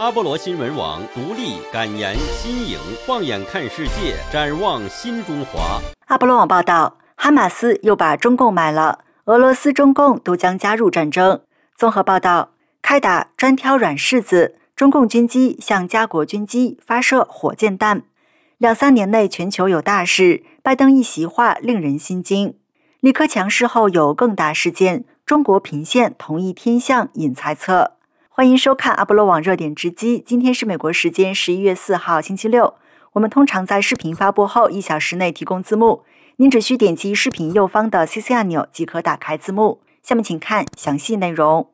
阿波罗新闻网独立感言新颖，放眼看世界，展望新中华。阿波罗网报道，哈马斯又把中共买了，俄罗斯、中共都将加入战争。综合报道，开打专挑软柿子，中共军机向加国军机发射火箭弹。两三年内全球有大事，拜登一席话令人心惊。李克强事后有更大事件，中国频现同一天象引猜测。欢迎收看阿波罗网热点直击。今天是美国时间十一月四号星期六。我们通常在视频发布后一小时内提供字幕，您只需点击视频右方的 CC 按钮即可打开字幕。下面请看详细内容。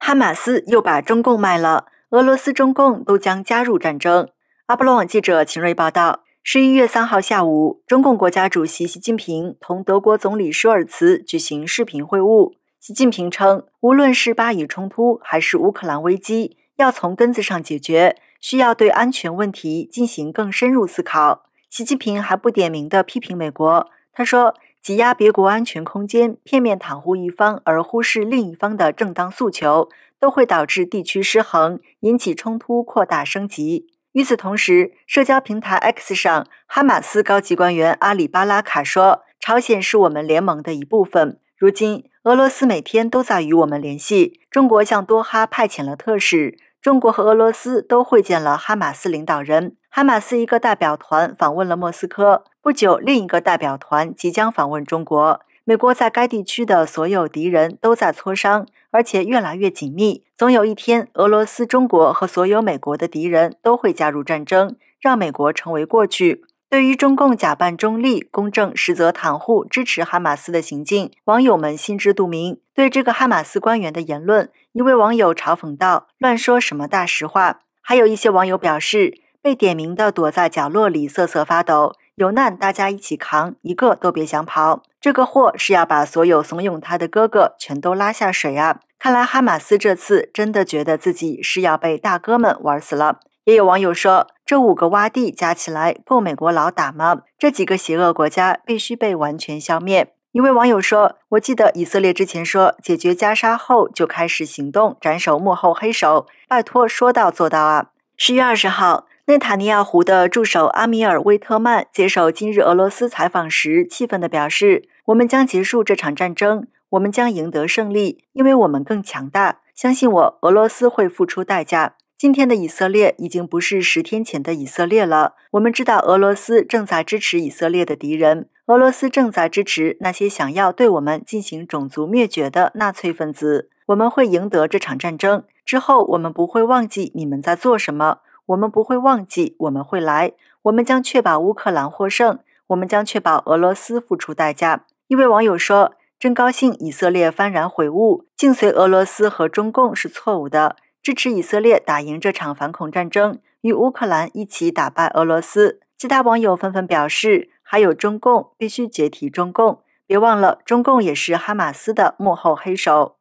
哈马斯又把中共卖了，俄罗斯、中共都将加入战争。阿波罗网记者秦锐报道：十一月三号下午，中共国家主席习近平同德国总理舒尔茨举行视频会晤。习近平称，无论是巴以冲突还是乌克兰危机，要从根子上解决，需要对安全问题进行更深入思考。习近平还不点名地批评美国，他说：“挤压别国安全空间，片面袒护一方而忽视另一方的正当诉求，都会导致地区失衡，引起冲突扩大升级。”与此同时，社交平台 X 上，哈马斯高级官员阿里巴拉卡说：“朝鲜是我们联盟的一部分。”如今，俄罗斯每天都在与我们联系。中国向多哈派遣了特使。中国和俄罗斯都会见了哈马斯领导人。哈马斯一个代表团访问了莫斯科。不久，另一个代表团即将访问中国。美国在该地区的所有敌人都在磋商，而且越来越紧密。总有一天，俄罗斯、中国和所有美国的敌人都会加入战争，让美国成为过去。对于中共假扮中立公正，实则袒护支持哈马斯的行径，网友们心知肚明。对这个哈马斯官员的言论，一位网友嘲讽道：“乱说什么大实话。”还有一些网友表示：“被点名的躲在角落里瑟瑟发抖，有难大家一起扛，一个都别想跑。这个祸是要把所有怂恿他的哥哥全都拉下水啊！”看来哈马斯这次真的觉得自己是要被大哥们玩死了。也有网友说，这五个洼地加起来够美国佬打吗？这几个邪恶国家必须被完全消灭。一位网友说：“我记得以色列之前说，解决加沙后就开始行动，斩首幕后黑手，拜托说到做到啊！”十月二十号，内塔尼亚胡的助手阿米尔·威特曼接受《今日俄罗斯》采访时，气愤地表示：“我们将结束这场战争，我们将赢得胜利，因为我们更强大。相信我，俄罗斯会付出代价。”今天的以色列已经不是十天前的以色列了。我们知道俄罗斯正在支持以色列的敌人，俄罗斯正在支持那些想要对我们进行种族灭绝的纳粹分子。我们会赢得这场战争，之后我们不会忘记你们在做什么，我们不会忘记我们会来。我们将确保乌克兰获胜，我们将确保俄罗斯付出代价。一位网友说：“真高兴以色列幡然悔悟，竟随俄罗斯和中共是错误的。”支持以色列打赢这场反恐战争，与乌克兰一起打败俄罗斯。其他网友纷纷表示：“还有中共必须解体，中共别忘了，中共也是哈马斯的幕后黑手。”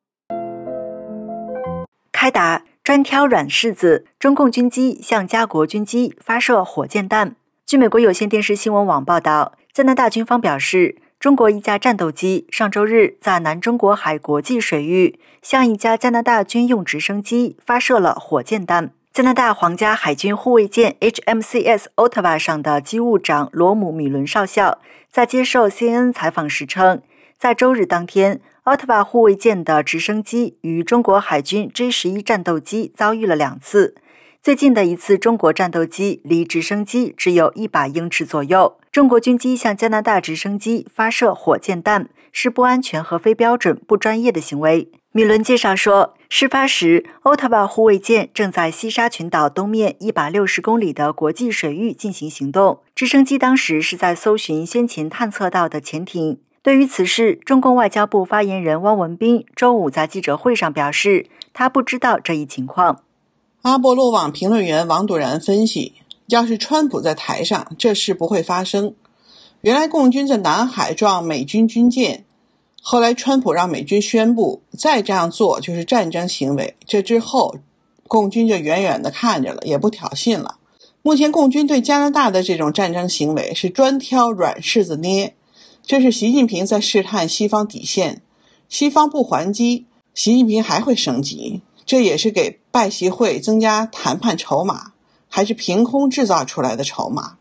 开打，专挑软柿子。中共军机向加国军机发射火箭弹。据美国有线电视新闻网报道，加拿大军方表示。中国一架战斗机上周日在南中国海国际水域向一架加拿大军用直升机发射了火箭弹。加拿大皇家海军护卫舰 H.M.C.S. Ottawa 上的机务长罗姆米伦少校在接受 C.N. 采访时称，在周日当天，Ottawa 护卫舰的直升机与中国海军 J-11 战斗机遭遇了两次。最近的一次，中国战斗机离直升机只有一百英尺左右。中国军机向加拿大直升机发射火箭弹是不安全和非标准、不专业的行为。米伦介绍说，事发时，欧太华护卫舰正在西沙群岛东面一百六十公里的国际水域进行行动，直升机当时是在搜寻先前探测到的潜艇。对于此事，中共外交部发言人汪文斌周五在记者会上表示，他不知道这一情况。阿波罗网评论员王笃然分析。要是川普在台上，这事不会发生。原来共军在南海撞美军军舰，后来川普让美军宣布，再这样做就是战争行为。这之后，共军就远远地看着了，也不挑衅了。目前，共军对加拿大的这种战争行为是专挑软柿子捏，这是习近平在试探西方底线。西方不还击，习近平还会升级，这也是给拜习会增加谈判筹码。还是凭空制造出来的筹码。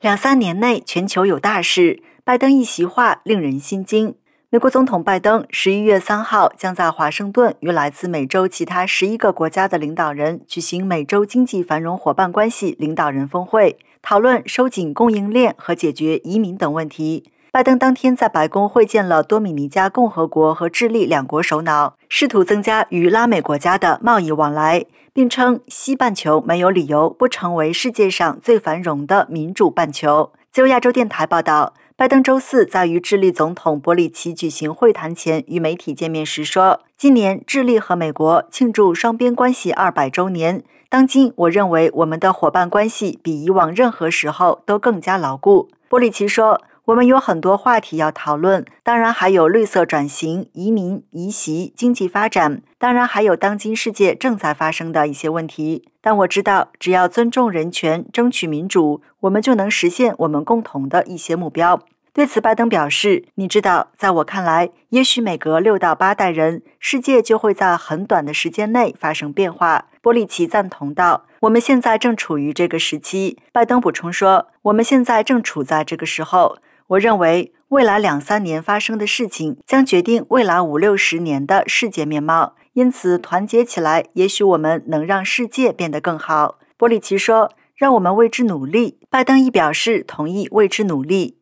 两三年内全球有大事，拜登一席话令人心惊。美国总统拜登十一月三号将在华盛顿与来自美洲其他十一个国家的领导人举行美洲经济繁荣伙伴关系领导人峰会，讨论收紧供应链和解决移民等问题。拜登当天在白宫会见了多米尼加共和国和智利两国首脑，试图增加与拉美国家的贸易往来，并称西半球没有理由不成为世界上最繁荣的民主半球。就亚洲电台报道，拜登周四在与智利总统博里奇举行会谈前与媒体见面时说：“今年智利和美国庆祝双边关系二百周年，当今我认为我们的伙伴关系比以往任何时候都更加牢固。”波里奇说。我们有很多话题要讨论，当然还有绿色转型、移民、移席、经济发展，当然还有当今世界正在发生的一些问题。但我知道，只要尊重人权、争取民主，我们就能实现我们共同的一些目标。对此，拜登表示：“你知道，在我看来，也许每隔六到八代人，世界就会在很短的时间内发生变化。”波利奇赞同道：“我们现在正处于这个时期。”拜登补充说：“我们现在正处在这个时候。”我认为未来两三年发生的事情将决定未来五六十年的世界面貌，因此团结起来，也许我们能让世界变得更好。”波里奇说，“让我们为之努力。”拜登亦表示同意为之努力。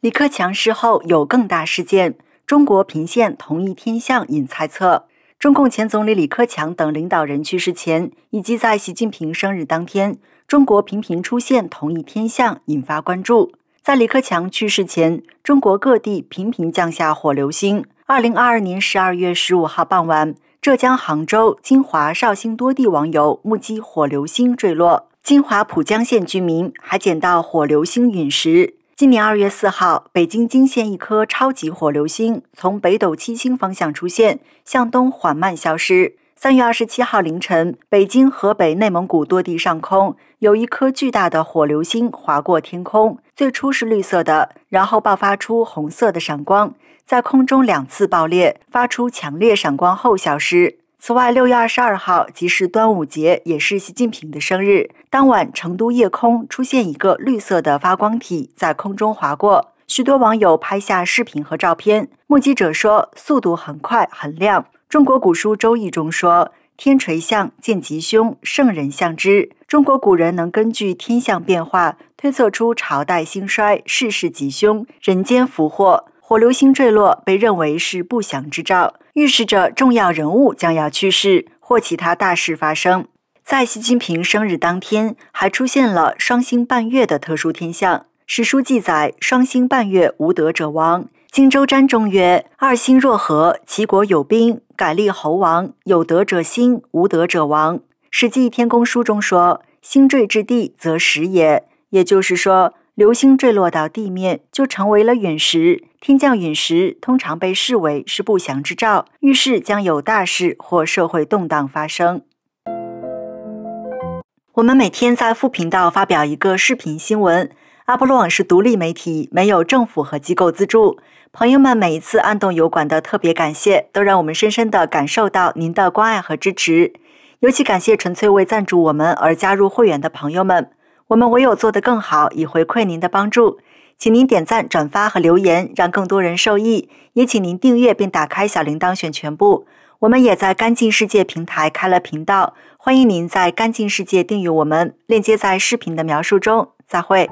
李克强事后有更大事件，中国频现同一天象引猜测。中共前总理李克强等领导人去世前，以及在习近平生日当天，中国频频出现同一天象，引发关注。在李克强去世前，中国各地频频降下火流星。二零二二年十二月十五号傍晚，浙江杭州、金华、绍兴多地网友目击火流星坠落，金华浦江县居民还捡到火流星陨石。今年二月四号，北京惊现一颗超级火流星从北斗七星方向出现，向东缓慢消失。三月二十七号凌晨，北京、河北、内蒙古多地上空有一颗巨大的火流星划过天空，最初是绿色的，然后爆发出红色的闪光，在空中两次爆裂，发出强烈闪光后消失。此外，六月二十二号即是端午节，也是习近平的生日。当晚，成都夜空出现一个绿色的发光体在空中划过，许多网友拍下视频和照片。目击者说，速度很快，很亮。中国古书《周易》中说：“天垂象，见吉凶，圣人相之。”中国古人能根据天象变化推测出朝代兴衰、世事吉凶、人间福祸。火流星坠落被认为是不祥之兆，预示着重要人物将要去世或其他大事发生。在习近平生日当天，还出现了双星伴月的特殊天象。史书记载：“双星伴月，无德者亡。”荆州瞻中曰：“二星若合，齐国有兵，改立侯王。有德者兴，无德者亡。”《史记·天宫书》中说：“星坠之地，则时也。”也就是说。流星坠落到地面就成为了陨石。天降陨石通常被视为是不祥之兆，预示将有大事或社会动荡发生。我们每天在副频道发表一个视频新闻。阿波罗网是独立媒体，没有政府和机构资助。朋友们每一次按动油管的特别感谢，都让我们深深的感受到您的关爱和支持。尤其感谢纯粹为赞助我们而加入会员的朋友们。我们唯有做得更好，以回馈您的帮助。请您点赞、转发和留言，让更多人受益。也请您订阅并打开小铃铛，选全部。我们也在“干净世界”平台开了频道，欢迎您在“干净世界”订阅我们，链接在视频的描述中。再会。